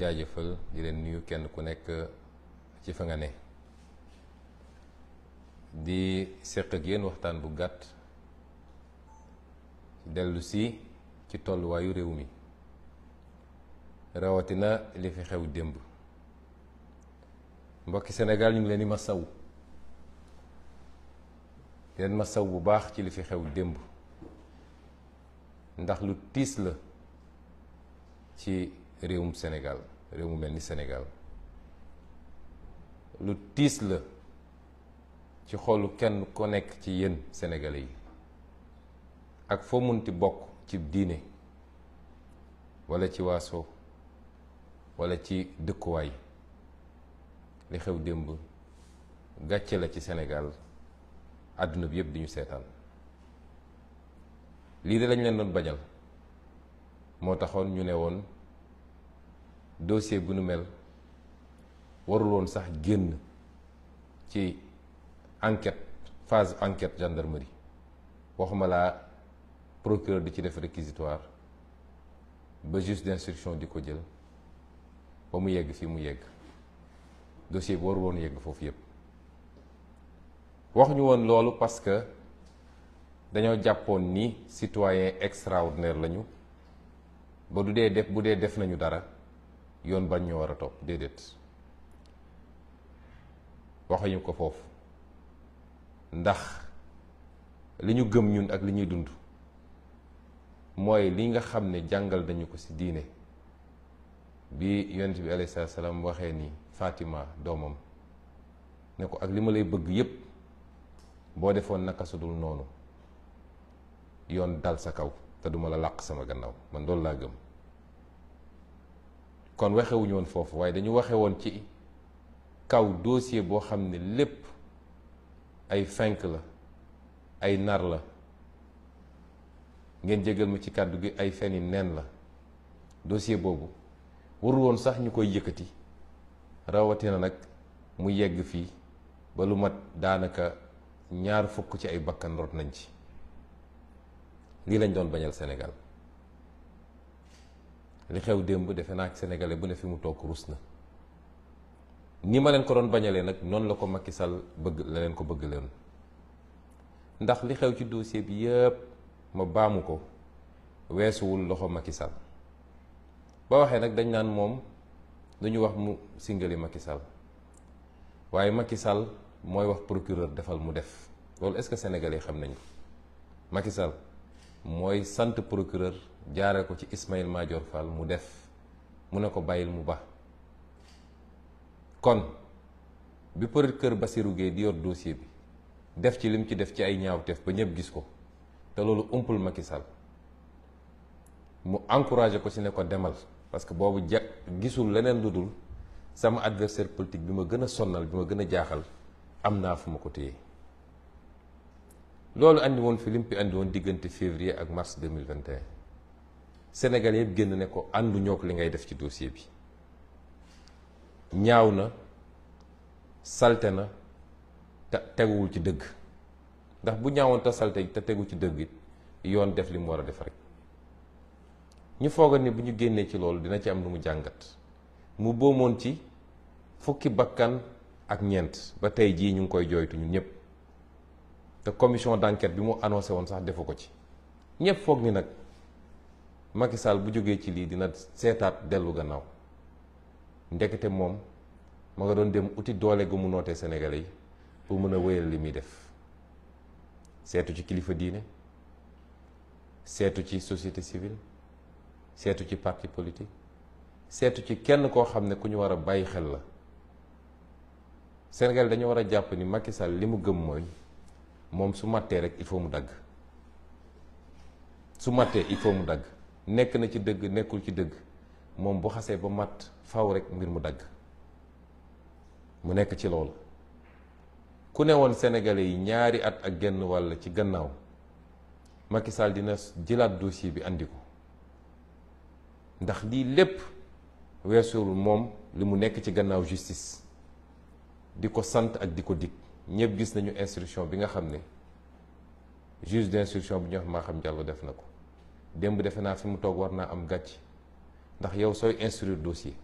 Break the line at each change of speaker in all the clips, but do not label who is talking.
leen di leen nuyu kenn ku nekk ci fa nga ne di seq ak yéen waxtaan bu gàtt dellusi ci tolluwaayu réew mi rawatina li fi xew démb mbokki Sénégal ñu ngi leen di ma saw leen masaw bu baax ci li fi xew démb ndax lu tiis la ci réewum senegaal réew mu mel ni senegaal lu tiis la ci xoolu kenn ko nekk ci yenn sénégalais yi ak foo munti bokk ci diine walla ci waaso wala ci dëkkuwaay li xew démb gàcce la ci senegaal àdduna bi yépp di ñu seetaan lii de lañ leen doon bañal moo taxoon ñu ne woon dossier bu nu mel warul sax génn ci enquête phase enquête gendarmerie waxuma laa procureur di ci def réquisitoire ba juge d'instruction di ko jël ba mu yegg fii mu yegg dossier bi warul yegg foofu yépp waxuñu woon loolu parce que dañoo jàppoon ni citoyen extraordinaire lañu ba du dee def bu dee def nañu dara yoon bañ ñu war a topp déedéet waxuñu ko foofu ndax li ñu gëm ñun ak li ñuy dund mooy li nga xam ne jàngal nañu ko ci diine bi yonent bi alayhi salaatu salaam waxee ni Fatima doomam ne ko ak li ma lay bëgg yépp boo defoon naka noonu yoon dal sa kaw te duma la làq sama gannaaw man loolu laa gëm kon wuñu won fofu waaye dañu waxe won ci kaw dossier bo xam lepp ay fenk la ay nar la ngeen jégal ma ci kaddu gi ay feni nen la dossier bobu warul won sax ñukoy yëkëti rawati na nak mu yegg fi ba lu mat daanaka ñaar fukk ci ay bakkan rot nañ ci li lañ doon bañal senegal li xew démb defe naa ak sénégalais bu ne fi mu toog rus na ni ma leen ko doon bañalee nag noonu la ko Macky Sall bëgg la leen ko bëgg leen ndax li xew ci dossier bi yëpp ma baamu ko weesuwul loxo Macky Sall ba waxee nag dañ naan moom dañu wax mu singali Macky Sall waaye Macky Sall mooy wax procureur defal mu def loolu est-ce que sénégalais xam nañu ko Macky mooy sant procureur jaare ko ci Ismaïl Madior fal mu def mu ne ko bàyyil mu ba kon bi procureur Bassirou Guèye di yor dossier bi def ci lim ci def ci ay ñaawteef ba ñëpp gis ko te loolu umpul Macky Sall mu encouragé ko si ne ko demal parce que boobu ja gisul leneen lu dul sama adversaire politique bi ma gën a sonnal bi ma gën a jaaxal am naa fu ma ko téye loolu andi woon fi lim bi andi woon diggante février ak mars 2021 senegal yëpp génn ne ko àndu li ngay def ci dossier bi ñaaw na salte na te teguwul ci dëgg ndax bu ñaawoon te salte te tegu ci dëgg yoon def li mu war a def rek ñu fooga ni bu ñu génnee ci loolu dina ci am lu mu jàngat mu boomoon ci fukki bakkan ak ñeent ba tey jii ñu ngi koy jooytuñu ñun ñëpp te commission d'enquête bi mu annoncé woon sax defu ko ci ñëpp foog ni nag Macky Sall bu jógee ci lii dina seetaat dellu gannaaw ndekete moom ma nga doon dem uti doole gu mu nootee Sénégalais yi pour mën a wéyal li muy def seetu ci kilifa diine seetu ci société civile seetu ci parti politique seetu ci kenn koo xam ne ku ñu war a bàyyi xel la Sénégal dañu war a jàpp ni Macky Sall li mu gëm mooy moom su mattee rek il faut mu dagg su mattee il faut mu dagg nekk na ci dëgg nekkul ci dëgg moom bu xasee ba mat faw rek mbir mu dagg mu nekk ci lool ku ne woon sénégalais yi ñaari at ak genn wàll ci gannaaw Macky Sall dina jëlaat dossier bi indi ko ndax lii lépp weesuwul moom li mu nekk ci gannaaw justice di ko sant ak di ko dig ñëpp gis nañu instruction bi nga xam ne juge d'instruction bi ñu wax maa xam jàll def na ko dembe defe naa fi mu tok warna am gatch ndax yow soy instruire dossier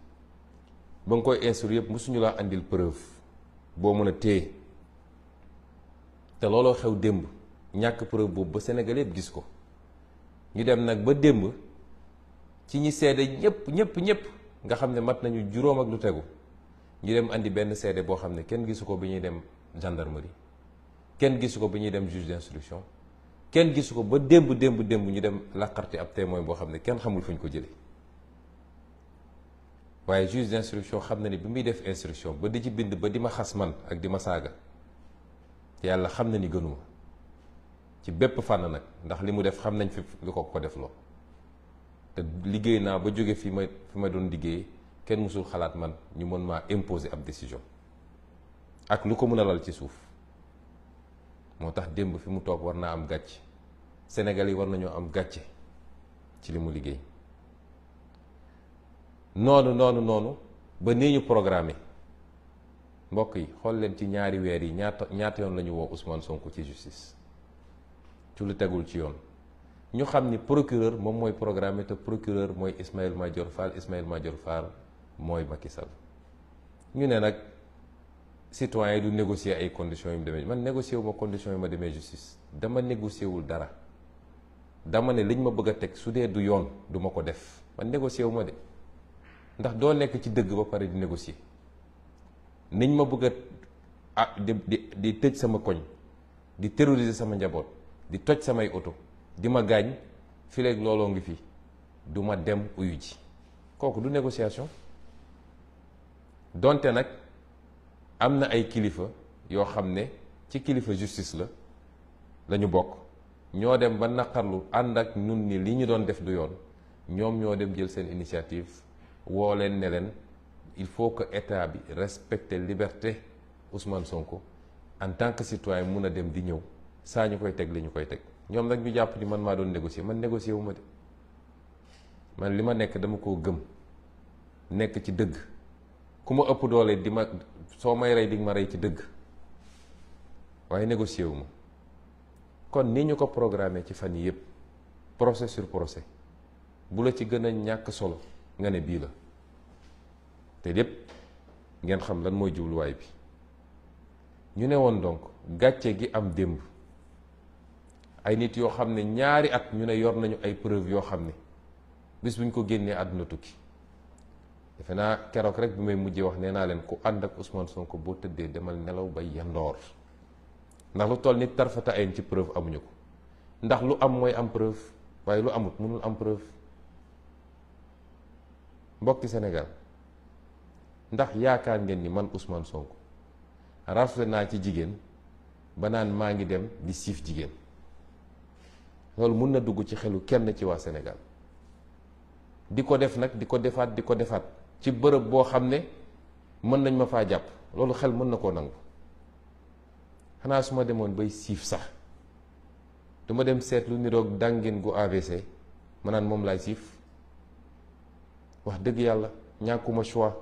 ba koy instruire yeb musuñu la andil preuve bo meuna té té lolo xew démb ñak preuve boobu ba Sénégal yëpp gis ko ñu dem nak ba démb ci ñi sédé ñep ñep ñep nga xamné mat nañu juroom ak lu téggu ñu dem andi ben sédé bo xamné ken kenn gisu dem gendarmerie kenn gisuko ko dem juge d'instruction kenn gisu ko ba démb démb démb ñu dem làqarti ab témoin boo xam ne kenn xamul fu ñu ko jële waaye juge d'instruction xam na ni bi muy def instruction ba di ci bind ba di ma xas man ak di ma saaga yàlla xam na ni gënuma ci bépp fànn nag ndax li mu def xam nañ fi lu ko ko def loo te liggéey naa ba jóge fi ma fi ma doon liggéey kenn mësul xalaat man ñu mën maa imposer ab décision ak lu ko mën a lal ci suuf moo tax démb fi mu toog war naa am gàcce Sénégal yi war nañoo am gàcce ci li mu liggéey noonu noonu noonu ba nii ñu programmé mbokk yi xool leen ci ñaari weer yi ñaata ñaata yoon la ñu woo Ousmane Sonko ci justice ci lu tegul ci yoon ñu xam ni procureur moom mooy programme te procureur mooy ismail Madior Fall Ismaïla Madior Fall mooy Macky Sall ñu ne nag. citoyen du négocier ay conditions yu mu demee man négocier wu ma conditions yi ma demee justice dama négocier wul dara dama ne liñ ma bëgg a teg su dee du yoon du ma ko def man négocier wu ma dé ndax do nekk ci dëgg ba paré di négocier niñ ma bëgg a ah di di di sama koñ di terroriser sama njabot di toj sama auto di ma filé ak lolo ngi fi du ma dem uyu ci kooku du négociation donté nak am na ay kilifa yoo xam ne ci kilifa justice la lañu bokk ñoo dem ba naqarlu ànd ak nun ni li ñu doon def du yoon ñoom ñoo dem jël seen initiative woo leen ne leen il faut que état bi respecte liberté Ousmane Sonko en tant que citoyen mun a dem di ñëw saa ñu koy teg li koy teg ñoom nag ñu jàpp ni man maa doon négocier man négocier wu ma de man li ma nekk dama koo gëm nekk ci dëgg ku ma ëpp doole di ma so may ray ding ma ray ci deug waaye négocier wu kon ni ñu ko programmer ci fan yépp procès sur procès bu la ci gëna ñak solo nga né bi la té lépp ngeen xam lan way bi ñu donc gatché gi am demb ay nit yo xamné ñaari at ñu né yor nañu ay preuve yo xamné bis buñ ko génné aduna tukki defena kérok rek bi may mujjee wax Song len ku ànd ak Ousmane Sonko bo tëddee demal nelaw ba yandor ndax lu toll ni tarfata ayn ci preuve amuñu ko ndax lu am moy am preuve waaye lu amut mënul am preuve mbokki Sénégal ndax yaakaar ngeen ni man Ousmane Sonko rafé na ci jigen ba naan ngi dem di sif jigen lolou mën na dugg ci xelu kenn ci wa Sénégal diko def nak di defat diko di ci bërëb boo xam ne mën nañ ma faa jàpp loolu xel mën na koo nangu xanaa su ma demoon bay siif sax du dem seetlu niroog dàngin gu AVC ma moom laay siif wax dëgg yàlla ñàkkuma choix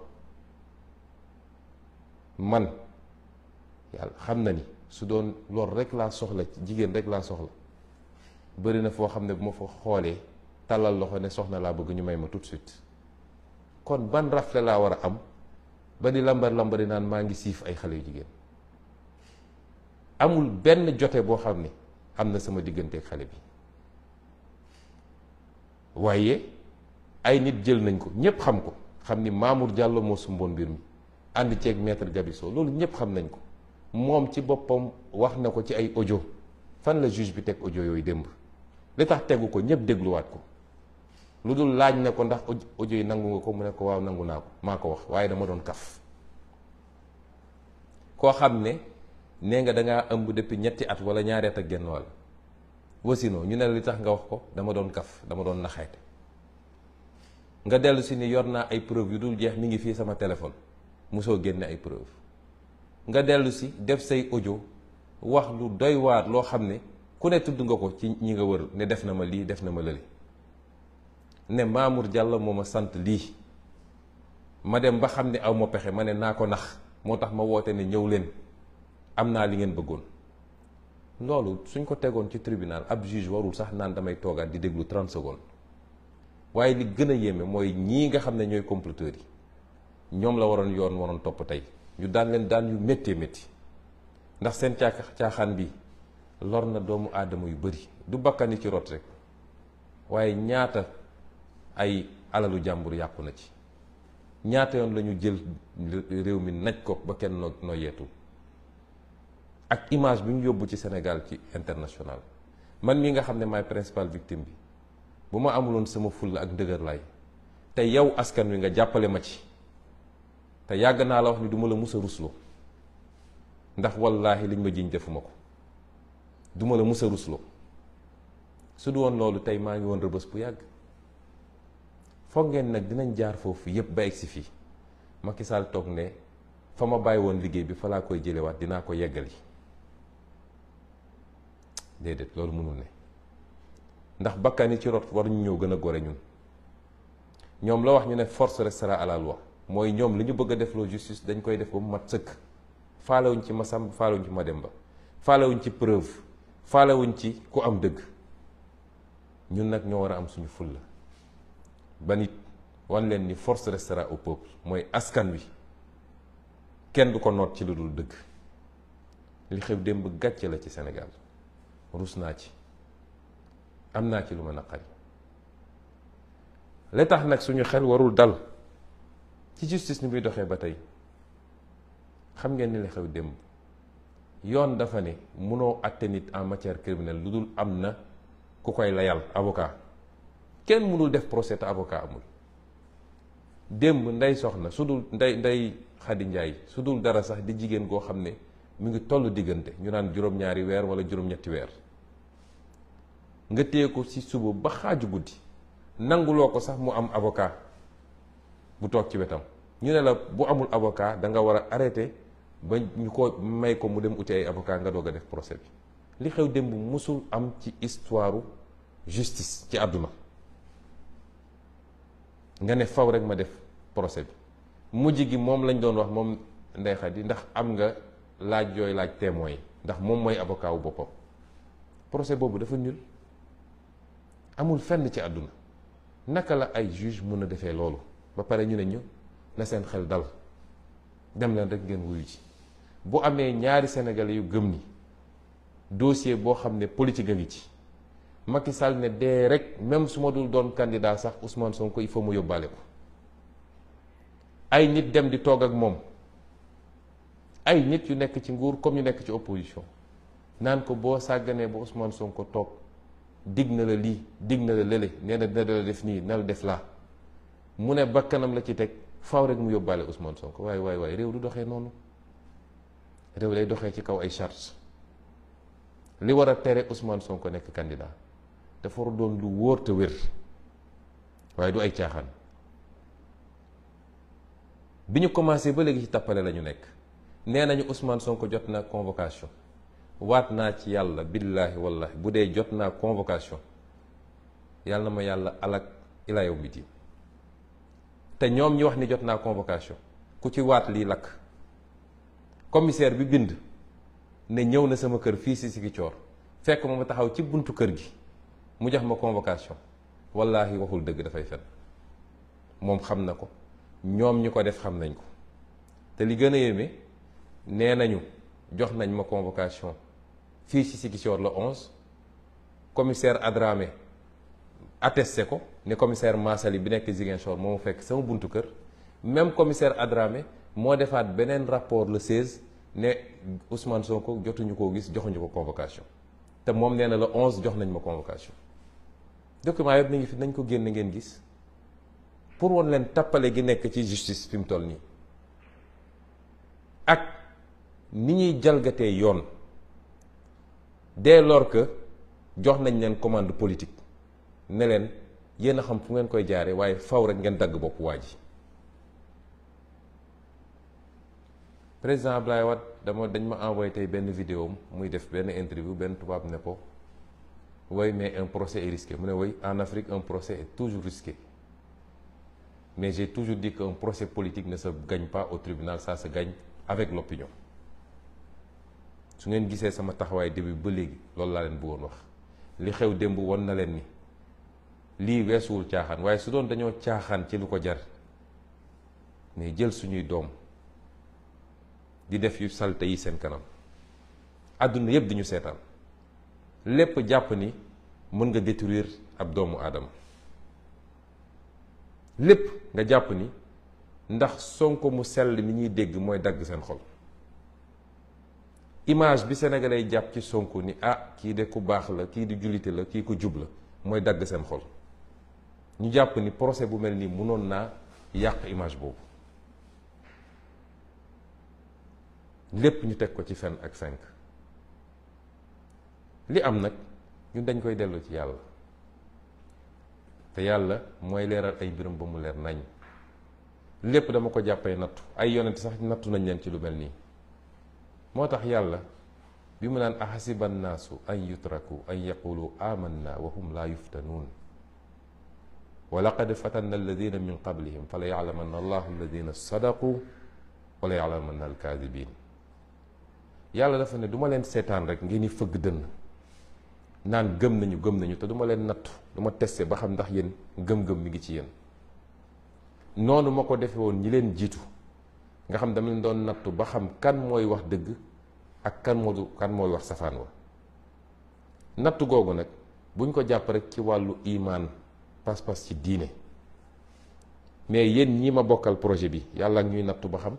man yàlla xam na ni su doon loolu rek laa soxla jigéen rek laa soxla bëri na foo xam ne bu ma fa xoolee tàllal loxo ne soxna laa bëgg ñu may ma tout suite kon ban rafle la war am ba di lambar lambari naan ma ngi sif ay xale jigen. amul ben jote bo xamni ne sama na ak xale bi waaye ay nit jël nañ ko ñepp xam ko xamni birmi. Mamour Diallo su mbon so, mi ci ak maître Gabiso pom ñepp xam nañ ko mom ci bopam wax na ci ay audio fan la juge bi tek audio yoy demb li tax tegu ko deglu wat ko lu dul laaj ne ko ndax audio yi nangu nga ko mu ne ko waaw nangu naa ko maa ko wax waaye dama doon kaf koo xam ne nee nga dangaa ëmb depuis ñetti at wala ñaaree at ak genn wàll wasinoo ñu ne la li tax nga wax ko dama doon kaf dama doon naxeete nga dellu si ni yor naa ay preuve yu dul jeex mi ngi fii sama téléphone mosoo génne ay preuve nga dellu si def say audio wax lu doy waar loo xam ne ku ne tudd nga ko ci ñi nga wër ne def na ma lii def na ma lële ne Mamour jàll moo ma sant lii ma dem ba xam ne aw ma pexe ma ne naa ko nax moo tax ma woote ne ñëw leen am naa li ngeen bëggoon loolu suñ ko tegoon ci tribunal ab juge warul sax naan damay toogaat di déglu 30 secondes waaye li gën a yéeme mooy ñii nga xam ne ñooy comploteurs yi ñoom la waroon yoon waroon topp tey ñu daan leen daan yu méttee métti ndax seen caaxaan bi lor na doomu aadama yu bari du bakkan yi ci rot rek waaye ñaata. ay alalu jambur yakku na ci ñaata yon lañu jël rew mi nañ ko ba kenn noo ak image bi ñu yobbu ci senegal ci international man mi nga xamne may principal victime bi Buma amulon sama ful ak ndëgër lay te yow askan wi nga jappalé ma ci te yag na la wax ni duma la musa ruslo. ndax wallahi liñ ma jiñ defumako duma la musa ruslo. Sudu su du woon loolu ngi won rebeus bu yag foog ngeen nag dinañ jaar foofu yépp ba egsi fii Macky Sall toog ne fa ma bàyyi woon liggéey bi fa laa koy waat dinaa ko yeggali déedéet loolu mënul ne ndax bakkan yi ci rot war ñu ñëw gën a gore ñun ñoom la wax ñu ne force restera à la mooy ñoom li ñu bëgg a def loo justice dañ koy def ba mu mat sëkk faalewuñ ci Masamba faalewuñ ci ba faalewuñ ci preuve faalewuñ ci ku am dëgg ñun nag ñoo war a am suñu fulla ba nit wan leen ni force restera au peuple mooy askan wi kenn du ko noot ci lu dul dëgg li xew démb gàcce la ci Sénégal rus naa ci am naa ci lu ma naqari li tax nag suñu xel warul dal ci justice ni muy doxee ba tey xam ngeen ni li xew démb yoon dafa ne munoo àtte nit en matière criminelle lu dul am na ku koy layal avocat kenn mënul def procès ta avocat amul demb nday soxna sudul dul nday nday xadi sudul dara sax di jigen go xamne mi ngi tollu diggante ñu naan juroom ñaari wër wala juroom ñetti wër nga téye ko ci suba ba xaju guddi nanguloko sax mu am avocat bu tok ci wétam ñu ne la bu amul avocat da nga wara arrêté ba ñu ko may ko mu dem uti ay avocat nga doga def procès bi li xew demb musul am ci histoire justice ci aduna nga ne faw rek ma def procès bi mujj gi moom lañ doon wax moom Ndeye Khady ndax am nga laaj yooyu laaj témoin ndax moom mooy avocat wu boppam procès boobu dafa ñuul amul fenn ci àdduna naka la ay juge mun a defee loolu ba pare ñu ne ñu na seen xel dal dem leen rek ngeen wuyu ci bu amee ñaari sénégalais yu gëm ni dossier boo xam ne politique a ngi ci Macky Sall ne dee rek même su ma dul doon kandidaa sax Ousmane Sonko il faut mu yóbbaale ko ay nit dem di toog ak moom ay nit yu nekk ci nguur comme yu nekk ci opposition naan ko boo sàgganee ba Ousmane Sonko toog digg na la lii digg na la lële nee na dina la def nii na la def laa mu ne kanam la ci teg faw rek mu yóbbaale Ousmane Sonko waaye waaye waaye réew du doxee noonu réew lay doxee ci kaw ay chartes li war a tere Ousmane Sonko nekk candidat dafa war a doon lu wóor te wér waaye du ay caaxaan bi ñu commencé ba léegi ci tappale la ñu nekk nee nañu Ousmane Sonko jot na convocation waat naa ci yàlla billaahi wallaahi bu dee jot naa convocation yàlla na ma yàlla alak ilaa yow miti te ñoom ñi wax ni jot naa convocation ku ci waat lii lakk commissaire bi bind ne ñëw na sama kër fii si Ziguinchor fekk ma ma taxaw ci buntu kër gi mu jox ma convocation wallaahi waxul dëgg dafay fen moom xam na ko ñoom ñu ko def xam nañ ko te li gën a yéeme nee nañu jox nañ ma convocation fii ci Ziguinchor le 11 commissaire Adramé attesté ko ne commissaire Massali bi nekk Ziguinchor moo ma fekk sama buntu kër même commissaire Adramé moo defaat beneen rapport le 16 ne Ousmane Sonko jotuñu koo gis joxuñu ko convocation te moom nee na le 11 jox nañ ma convocation. document yëpp mi ngi fi nañ ko génn ngeen gis pour won leen tappale gi nekk ci justice fi mu toll nii ak ni ñuy jalgatee yoon dès lors jox nañ leen commande politique ne leen yéen a xam fu ngeen koy jaare waaye faw rek ngeen dagg bopp waa ji président Abdoulaye wat dama dañ ma envoyé tey benn vidéo muy def benn interview benn tubaab ne ko oui, mais un procès est risqué. Mais oui, en Afrique, un procès est toujours risqué. Mais j'ai toujours dit qu'un procès politique ne se gagne pas au tribunal, ça se gagne avec l'opinion. su ngeen gisee sama taxawaay début ba léegi Ce qui est le wax li xew démb won na leen ni lii weesuwul caaxaan waaye su doon dañoo caaxaan ci lu un jar mais jël suñuy doom di def yu salte yi seen kanam àdduna yëpp di ñu seetaan lépp jàpp ni mën nga détruire ab doomu aadama lépp nga jàpp ni ndax Sonko mu sell mi ñuy dégg mooy dagg seen xol image bi sénégalais jàpp ci Sonko ni ah kii de ku baax la kii di jullite la kii ko jub la mooy dagg seen xol ñu jàpp ni procès bu mel nii mënoon naa yàq image boobu lépp ñu teg ko ci fen ak fenk li am nag ñun dañ koy dellu ci yàlla te yàlla mooy leeral ay mbiram ba mu leer nañ lépp dama ko jàppee nattu ay yonent sax nattu nañ leen ci lu mel nii moo tax yàlla bi nasu naan ahasiba annaasu an yutraku an yaqulu amanna wa hum la yuftanun wa laqad fatanna alladina min qablihim fa la yalamanna الذين alladina sadaqu wa la yalamanna alkaadibin yàlla dafa ne du ma leen seetaan rek ngeen di naan gëm nañu gëm nañu te du leen nattu du ma ba xam ndax yéen gëm-gëm ngi ci yéen noonu ma ko defe woon ñi leen jiitu nga xam dama doon nattu ba xam kan mooy wax dëgg ak kan moo du wax safaan wa nattu googu nag buñ ko jàpp rek ci wàllu imaan pas-pas ci diine mais yéen ñi ma bokkal projet bi yàlla ñuy nattu ba xam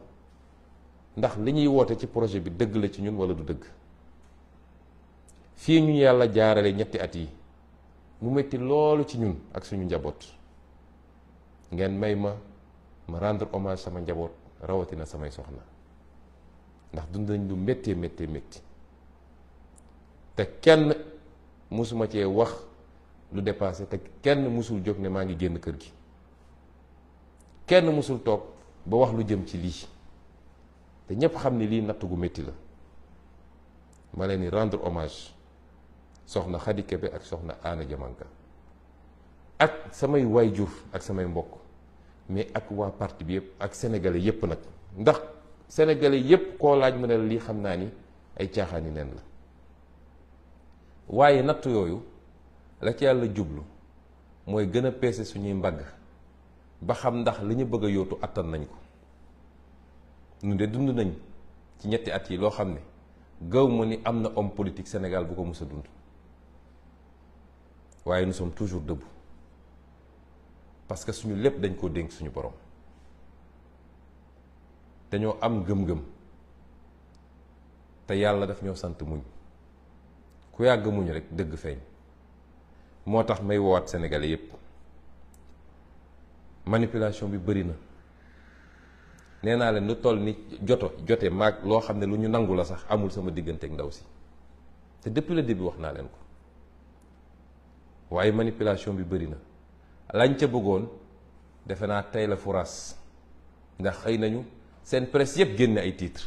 ndax li ñuy woote ci projet bi dëgg la ci ñun wala du dëgg fi ñu yalla jaarale ñetti at yi mu metti loolu ci ñun ak suñu njabot ngeen may ma ma rendre hommage sama njaboot rawatina samay soxna ndax dund nañ lu metti metti metti te kenn musuma cee wax lu dépassé te kenn musul jog ne maa ngi génn kër gi kenn musul toog ba wax lu jëm ci lii te ñépp xam ne lii natt gu métti la ma leen rendre hommage soxna khadike be ak soxna ana jamanka ak samay wayjuf ak samay mbok mais ak wa parti bi yep ak sénégalais yep nak ndax sénégalais yep ko laaj mu ne lii ni ay tiaxani nen la waye nat yoyu la ci yalla jublu moy gëna pécé peese suñuy mbagg ba xam ndax liñu bëgg yotu atal nañ ko ñu dé dund nañ ci ñetti at yi lo xam gaw ni amna homme politique Sénégal bu ko mësa dund waaye nous sommes toujours debout parce que suñu lépp dañ koo dénk suñu borom dañoo am gëm-gëm te yàlla daf ñoo sant muñ ku yàgg muñ rek dëgg feeñ moo tax may wowaat Sénégalais yépp manipulation bi bëri na nee naa leen lu toll ni joto jote maag loo xam ne lu ñu nangu la sax amul sama diggante ak ndaw si te depuis le début wax naa leen ko waye manipulation bi bëri na lañ ca bëggoon defe naa tey la furaas ndax xëy nañu presse yëpp génne ay titre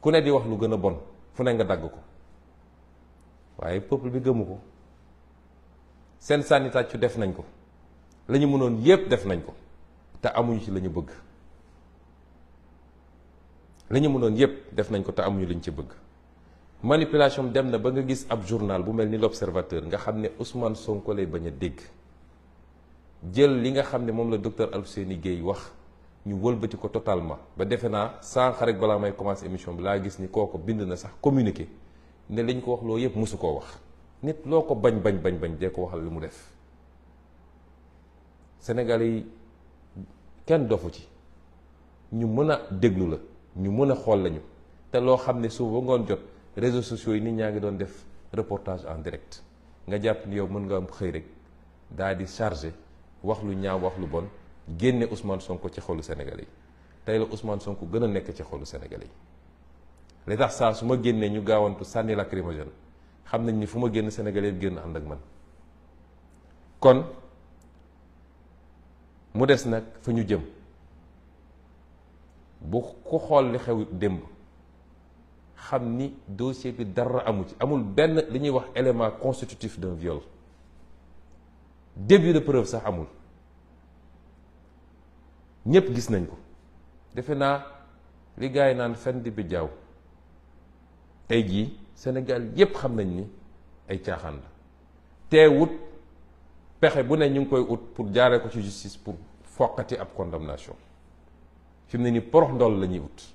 ku ne di wax lu gëna bon fu ne nga dag ko waye peuple bi gëmuko sen sanita ci def nañ ko lañu mënon def nañ ko amuñu ci lañu bëgg lañu mënon def nañ ko amuñu liñ ci bëgg manipulation dem na ba nga gis ab journal bu mel ni l'observateur nga xam ne Ousmane Sonko bañ a dégg jël li nga xam ne moom la docteur Alfousseyni Guèye wax ñu wëlbati ko totalement ba defe naa sànq rek balaa may commencer émission bi laa gis ni kooko bind na sax communiqué ne liñ ko wax loolu yëpp mosu koo wax nit loo ko bañ bañ bañ bañ dee ko waxal li mu def Sénégal yi kenn dofu ci ñu mën a déglu la ñu mën a xool lañu te loo xam ne suba ngoon jot. réseaux sociaux yi nit ñaa ngi doon def reportage en direct nga jàpp ni yow mën nga am xëy rek daal di chargé wax lu ñaaw wax lu bon génne Ousmane Sonko ci xolu senegal yi tey la Ousmane Sonko gën a nekk ci xolu Sénégalais yi li tax saa su ma génnee ñu gaawantu sànni lacrymogène xam nañ ni fu ma génn Sénégalais yëpp génn ànd ak man kon mu des nag fa ñu jëm bu ku xool li xew démb xam ni dossier bi dara amul ci amul benn li ñuy wax élément constitutif d'un viol début de preuve sax amul ñépp gis nañ ko defe naa li yi naan fen di bi jaaw tey jii Sénégal yépp xam nañ ni ay caaxaan la te wut pexe bu ne ñu ngi koy ut pour jaare ko ci justice pour foqati ab condamnation fi mu ne ni porox ndool la ñuy ut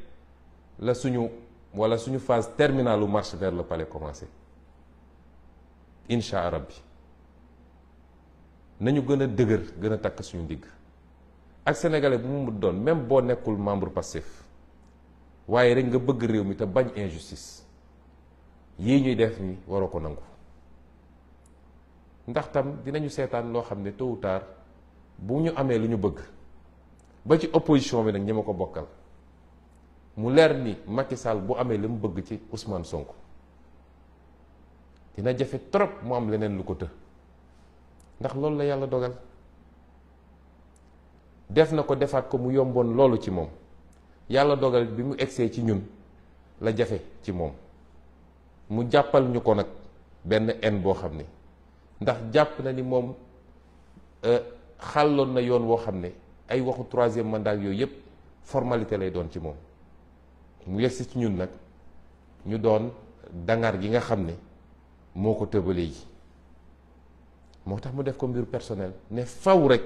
la suñu wala suñu phase terminale u marche vers le palais commencé incha rabbi nañu gën a dëgër gën a takk suñu ndigg ak sénégalais bu mu doon même boo nekkul membre passif waaye rek nga bëgg réew mi te bañ injustice yi ñuy def ni waroo ko nangu ndaxtam tam dinañu seetaan loo xam ne tôt ou tard bu ñu amee lu ñu bëgg ba ci opposition bi nag ñi ma ko bokkal mu leer ni Macky Sall bu amee li mu bëgg ci Ousmane sonk dina jafe trop mu am leneen lu ko të ndax loolu la yàlla dogal def na ko defaat ko mu yomboon loolu ci moom yàlla dogal bi mu egsee ci ñun la jafe ci moom mu jàppal ñu ko nag benn en boo xam ni ndax jàpp na ni moom euh, xàlloon na yoon woo xam ne ay waxu troisième mandat yooyu yëpp formalité lay doon ci moom mu yegsi ci ñun nag ñu doon dangar gi nga xam ne moo ko tëbalee ji moo tax mu def ko mbiru personnel ne faw rek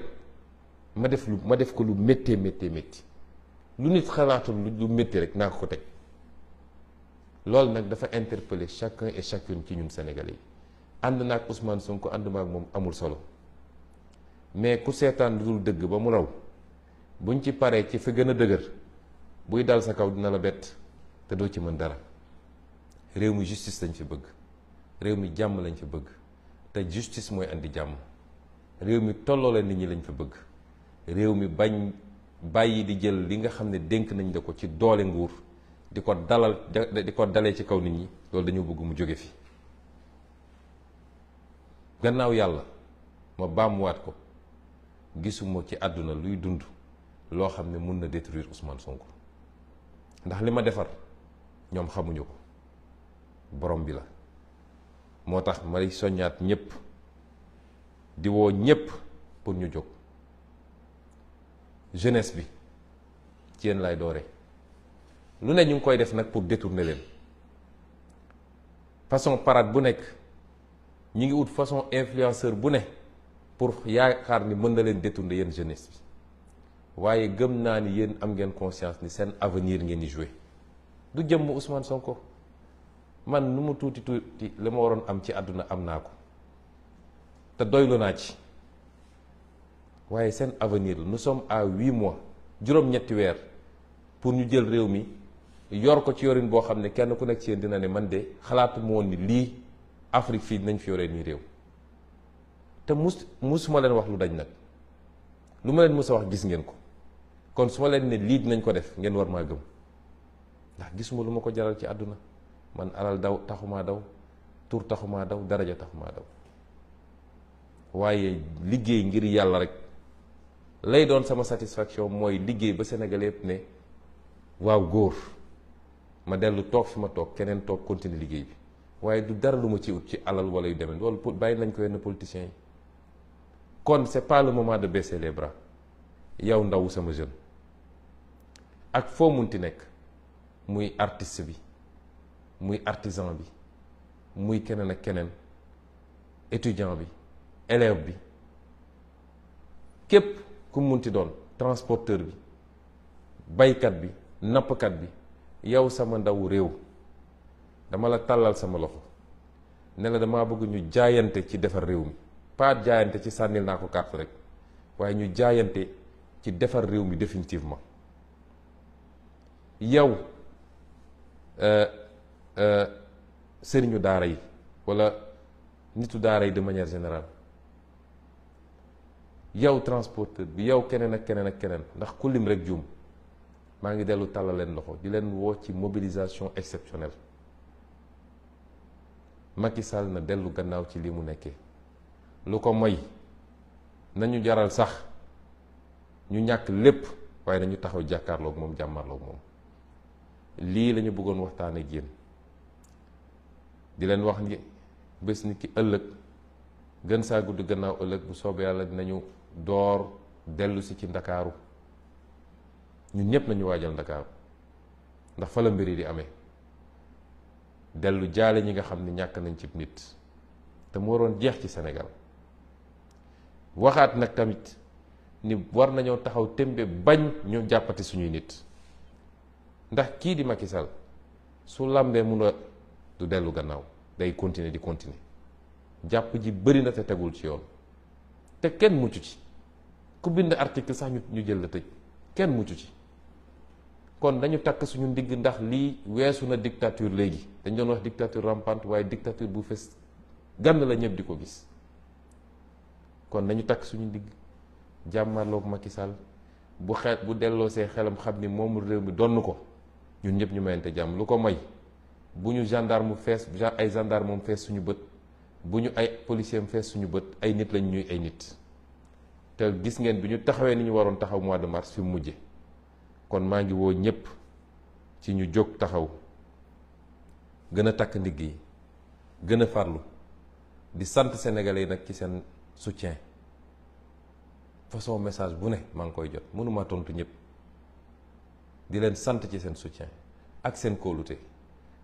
ma def lu ma def ko lu méttee méttee métti lu nit xalaatul lu métti rek naa ko teg loolu nag dafa interpeller chacun et chacune ci ñun sénégalais yi ànd naa ak Ousmane Sonko ànduma ak moom amul solo mais ku seetaan lu dul dëgg ba mu raw buñ ci paree ci fi gën a dëgër buy dal sa kaw dina la bett te doo ci mën dara réew mi justice lañ fi bëgg réew mi jàmm lañ fi bëgg te justice mooy indi jàmm réew mi tolloole nit ñi lañu fi bëgg réew mi bañ bàyyi di jël li nga xam ne dénk nañ la ko ci doole nguur di ko dalal di ko dalee ci kaw nit ñi loolu dañoo bëgg mu jóge fi gannaaw yàlla ma baamuwaat ko gisuma ci àdduna luy dund loo xam ne mun na détruire Ousmane Sonko ndax li ma defar ñoom xamuñu ko borom bi la moo tax may soñaat ñëpp di woo ñëpp pour ñu jóg jeunesse bi ci yéen lay doore lu ne ñu ngi koy def nag pour ne leen façon paraat bu nekk ñu ngi wut façon influenceur bu ne pour yaakaar ni mën na leen détourner yéen jeunesse bi waye gëm sais ni vous am ngeen conscience ni sen avenir ngeen ni joué du jëm Ousmane Sonko man nu mu touti am ci aduna am nako te ci avenir nous sommes à 8 mois Je ñetti pour ñu jël réew mi yor ko ci yorine kenn ku ci ne man de xalaatu ni Afrique fi nañ fi yoré mus musuma wax lu kon su ma leen ne lii dinañ ko def ngeen war maa gëm ndax gisuma lu ma ko jaral ci àdduna man alal daw taxumaa daw tur taxumaa daw daraja taxumaa daw waaye liggéey ngir yàlla rek lay doon sama satisfaction mooy liggéey ba Sénégal yëpp ne waaw góor ma dellu toog fi ma toog keneen toog continuer liggéey bi waaye du dara lu ma ci ut ci alal wala yu demee loolu bàyyi nañ ko yenn politiciens yi kon c'est pas le de baisser les bras yow ndaw sama jeune ak foo mun munti nekk muy artiste bi muy artisan bi muy keneen ak keneen étudiant bi élève bi képp ku munti doon transporteur bi baykat bi nappkat bi yow sama ndaw réew dama la tàllal sama loxo ne la dama bëgg ñu jaayante ci defar réew mi pas jaayante ci sànnil naa ko carte rek waaye ñu jaayante ci defar réew mi définitivement yow euh, euh, sëriñu daara yi walla nitu daara yi de manière générale yow transporteur bi yow keneen ak keneen ak keneen ndax ku rek juum maa ngi dellu tàllal leen loxo di leen woo ci mobilisation exceptionnelle Macky Sall na dellu gannaaw ci lii mu nekkee lu ko moy nañu jaral sax ñu ñàkk lépp waaye nañu taxaw jàkkaarloog moom jàmmarloog moom Lilanya lañu bëggoon waxtaan ak yeen di leen wax ni bés ni ki ëllëg gën saa gudd gannaaw ëllëg bu soobee yàlla dinañu door dellu si ci ndakaaru ñun ñëpp nañu waajal ndakaaru ndax fa la mbir yi di amee dellu jaale ñi nga xam ne ñàkk nañ ci nit te mu waroon jeex ci Sénégal waxaat nag tamit ni war nañoo taxaw témbe bañ ñu jàppati suñuy nit ndax kii di Macky Sall su lambee mun a du dellu gannaaw day continuer di continuer jàpp ji bëri na te tegul ci yoon te kenn mucc ci ku bind article sax ñu ñu jël la tëj kenn mucc ci kon dañu takk suñu ndigg ndax lii weesu na dictature léegi dañ doon wax dictature rampante waaye dictature bu fes gann la ñëpp di ko gis kon nañu takk suñu ndigg jàmmarloog Macky Sall bu xeet bu delloosee xelam xam ni mi donn ko ñun ñëpp ñu mayante jàmm lu ko may bu ñu gendarme fees ay gendarme moom fees suñu bët bu ñu ay policier mu fees suñu bët ay nit lañ ñuy ay nit te gis ngeen bi ñu taxawee ni ñu waroon taxaw mois de mars fi mu mujje kon maa ngi woo ñëpp ci ñu jóg taxaw gën a takk ndigg yi gën a farlu di sant sénégalais yi nag ci seen soutien façon message bu ne maa ngi koy jot mënuma tontu ñëpp di leen sant ci seen soutien ak seen kóolute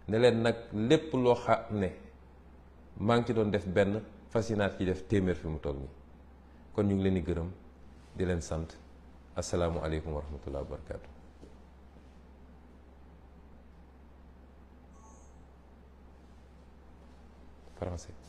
ne leen nag lépp loo xam ne maa ngi ci doon def benn fasinaat ci def téeméer fi mu toog nii kon ñu ngi leen di gërëm di leen sant wa rahmatullah wa barakaatu. français.